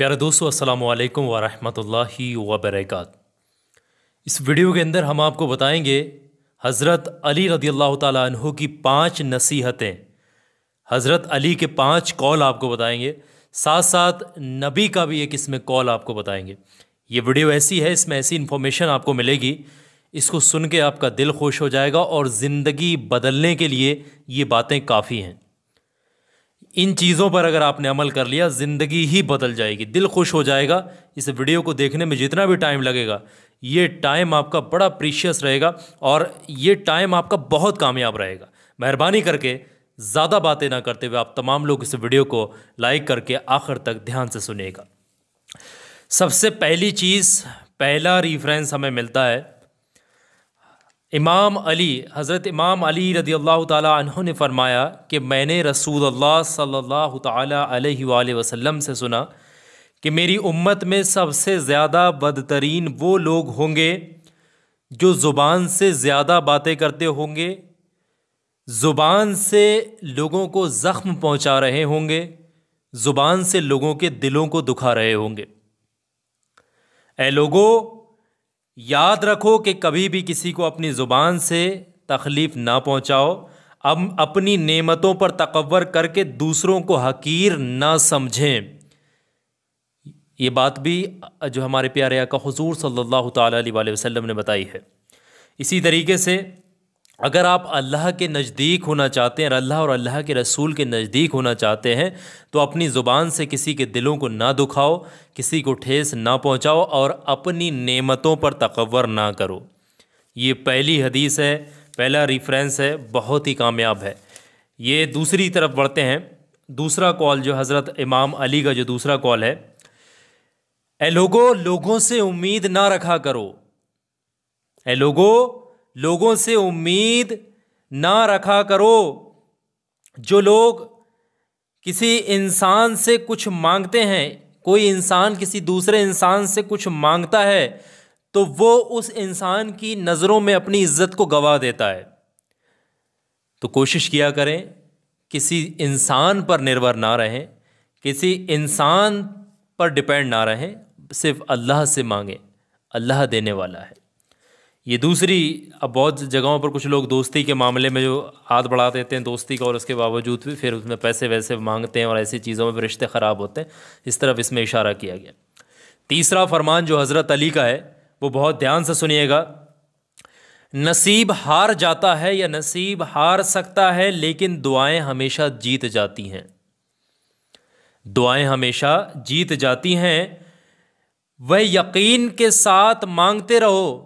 प्यारे दोस्तों अस्सलाम वालेकुम व बरकात इस वीडियो के अंदर हम आपको बताएंगे हज़रत अली रदी अल्लाह तु की पांच नसीहतें हज़रत अली के पांच कॉल आपको बताएंगे साथ साथ नबी का भी एक इसमें कॉल आपको बताएंगे ये वीडियो ऐसी है इसमें ऐसी इन्फॉर्मेशन आपको मिलेगी इसको सुन के आपका दिल खुश हो जाएगा और ज़िंदगी बदलने के लिए ये बातें काफ़ी हैं इन चीज़ों पर अगर आपने अमल कर लिया ज़िंदगी ही बदल जाएगी दिल खुश हो जाएगा इस वीडियो को देखने में जितना भी टाइम लगेगा ये टाइम आपका बड़ा प्रीशियस रहेगा और ये टाइम आपका बहुत कामयाब रहेगा मेहरबानी करके ज़्यादा बातें ना करते हुए आप तमाम लोग इस वीडियो को लाइक करके आखिर तक ध्यान से सुनेगा सबसे पहली चीज़ पहला रिफ्रेंस हमें मिलता है इमाम अली हज़रत इमाम अली रदी अल्लाह तहों ने फ़रमाया कि मैंने रसूल अल्लाह सल्लल्लाहु अलैहि वसल्लम से सुना कि मेरी उम्मत में सबसे ज़्यादा बदतरीन वो लोग होंगे जो ज़ुबान से ज़्यादा बातें करते होंगे ज़ुबान से लोगों को ज़ख्म पहुंचा रहे होंगे ज़ुबान से लोगों के दिलों को दुखा रहे होंगे ए लोगों याद रखो कि कभी भी किसी को अपनी ज़ुबान से तकलीफ़ ना पहुंचाओ अब अपनी नेमतों पर तकवर करके दूसरों को हकीर ना समझें ये बात भी जो हमारे प्यारे का हजूर सल्ला वसम ने बताई है इसी तरीके से अगर आप अल्लाह के नज़दीक होना चाहते हैं अल्लाह और अल्लाह के रसूल के नज़दीक होना चाहते हैं तो अपनी ज़ुबान से किसी के दिलों को ना दुखाओ किसी को ठेस ना पहुंचाओ और अपनी नेमतों पर तकवर ना करो ये पहली हदीस है पहला रिफ्रेंस है बहुत ही कामयाब है ये दूसरी तरफ बढ़ते हैं दूसरा कॉल जो हज़रत इमाम अली का जो दूसरा कॉल है ए लोगो लोगों से उम्मीद ना रखा करो ए लोगो लोगों से उम्मीद ना रखा करो जो लोग किसी इंसान से कुछ मांगते हैं कोई इंसान किसी दूसरे इंसान से कुछ मांगता है तो वो उस इंसान की नज़रों में अपनी इज्जत को गवा देता है तो कोशिश किया करें किसी इंसान पर निर्भर ना रहें किसी इंसान पर डिपेंड ना रहें सिर्फ अल्लाह से मांगें अल्लाह देने वाला है ये दूसरी अब बहुत जगहों पर कुछ लोग दोस्ती के मामले में जो हाथ बढ़ा देते हैं दोस्ती का और उसके बावजूद भी फिर उसमें पैसे वैसे मांगते हैं और ऐसी चीज़ों में रिश्ते ख़राब होते हैं इस तरफ इसमें इशारा किया गया तीसरा फरमान जो हज़रत अली का है वो बहुत ध्यान से सुनिएगा नसीब हार जाता है या नसीब हार सकता है लेकिन दुआएं हमेशा जीत जाती हैं दुआएं हमेशा जीत जाती हैं वह यकीन के साथ मांगते रहो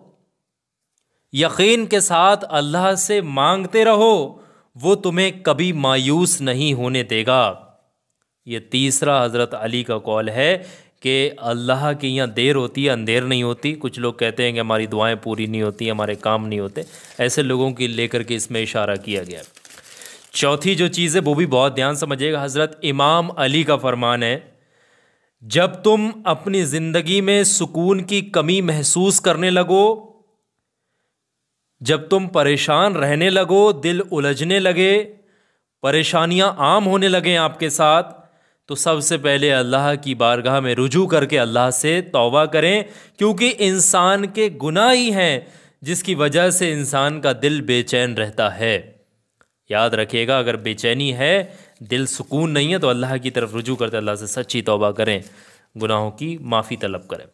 यकीन के साथ अल्लाह से मांगते रहो वो तुम्हें कभी मायूस नहीं होने देगा ये तीसरा हज़रत अली का कॉल है कि अल्लाह की यहाँ देर होती है अंधेर नहीं होती कुछ लोग कहते हैं कि हमारी दुआएं पूरी नहीं होती हमारे काम नहीं होते ऐसे लोगों की लेकर के इसमें इशारा किया गया चौथी जो चीज़ है वो भी बहुत ध्यान समझिएगा हज़रत इमाम अली का फरमान है जब तुम अपनी ज़िंदगी में सुकून की कमी महसूस करने लगो जब तुम परेशान रहने लगो दिल उलझने लगे परेशानियां आम होने लगें आपके साथ तो सबसे पहले अल्लाह की बारगाह में रुजू करके अल्लाह से तौबा करें क्योंकि इंसान के गुनाह ही हैं जिसकी वजह से इंसान का दिल बेचैन रहता है याद रखिएगा अगर बेचैनी है दिल सुकून नहीं है तो अल्लाह की तरफ रुजू करते अल्लाह से सच्ची तौबा करें गुनाहों की माफ़ी तलब करें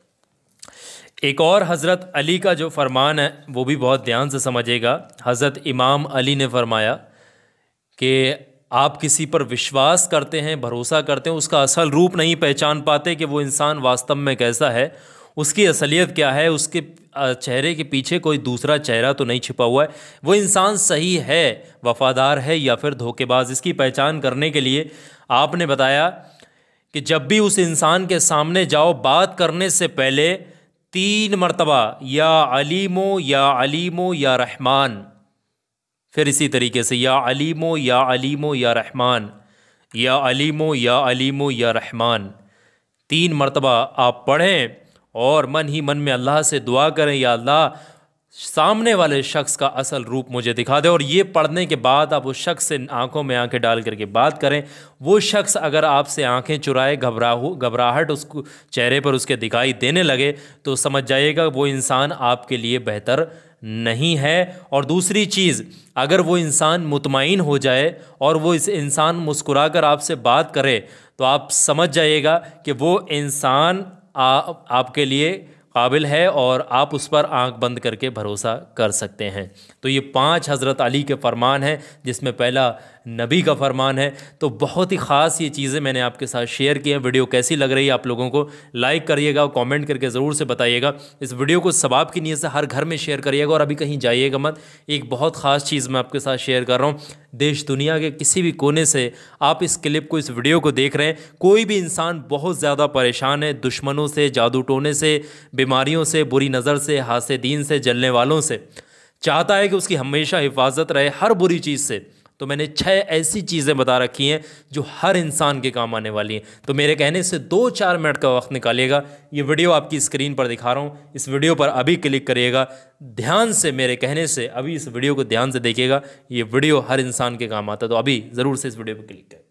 एक और हज़रत अली का जो फरमान है वो भी बहुत ध्यान से समझेगा हज़रत इमाम अली ने फरमाया कि आप किसी पर विश्वास करते हैं भरोसा करते हैं उसका असल रूप नहीं पहचान पाते कि वो इंसान वास्तव में कैसा है उसकी असलियत क्या है उसके चेहरे के पीछे कोई दूसरा चेहरा तो नहीं छिपा हुआ है वो इंसान सही है वफ़ादार है या फिर धोखेबाज इसकी पहचान करने के लिए आपने बताया कि जब भी उस इंसान के सामने जाओ बात करने से पहले तीन मरतबा या अलीमो या अलीमो या रहमान फिर इसी तरीके से या अलीमो या अलीमो या रहमान या अलीमो या अलीमो या रहमान तीन मरतबा आप पढ़ें और मन ही मन में अल्लाह से दुआ करें या अल्लाह सामने वाले शख्स का असल रूप मुझे दिखा दे और ये पढ़ने के बाद आप उस शख्स से आंखों में आंखें डाल करके बात करें वो शख्स अगर आपसे आंखें चुराए घबराहू घबराहट उसको चेहरे पर उसके दिखाई देने लगे तो समझ जाइएगा वो इंसान आपके लिए बेहतर नहीं है और दूसरी चीज़ अगर वो इंसान मुतमिन हो जाए और वो इस इंसान मुस्कुरा कर आपसे बात करे तो आप समझ जाइएगा कि वो इंसान आपके लिए काबिल है और आप उस पर आंख बंद करके भरोसा कर सकते हैं तो ये पांच हज़रत अली के फरमान हैं जिसमें पहला नबी का फरमान है तो बहुत ही ख़ास ये चीज़ें मैंने आपके साथ शेयर की हैं वीडियो कैसी लग रही है आप लोगों को लाइक करिएगा और कमेंट करके ज़रूर से बताइएगा इस वीडियो को सबाब की नीयत से हर घर में शेयर करिएगा और अभी कहीं जाइएगा मत एक बहुत ख़ास चीज़ मैं आपके साथ शेयर कर रहा हूँ देश दुनिया के किसी भी कोने से आप इस क्लिप को इस वीडियो को देख रहे हैं कोई भी इंसान बहुत ज़्यादा परेशान है दुश्मनों से जादू टोने से बीमारियों से बुरी नज़र से हाथ दीन से जलने वालों से चाहता है कि उसकी हमेशा हिफाजत रहे हर बुरी चीज़ से तो मैंने छः ऐसी चीज़ें बता रखी हैं जो हर इंसान के काम आने वाली हैं तो मेरे कहने से दो चार मिनट का वक्त निकालिएगा ये वीडियो आपकी स्क्रीन पर दिखा रहा हूँ इस वीडियो पर अभी क्लिक करिएगा ध्यान से मेरे कहने से अभी इस वीडियो को ध्यान से देखिएगा ये वीडियो हर इंसान के काम आता है तो अभी ज़रूर से इस वीडियो पर क्लिक करें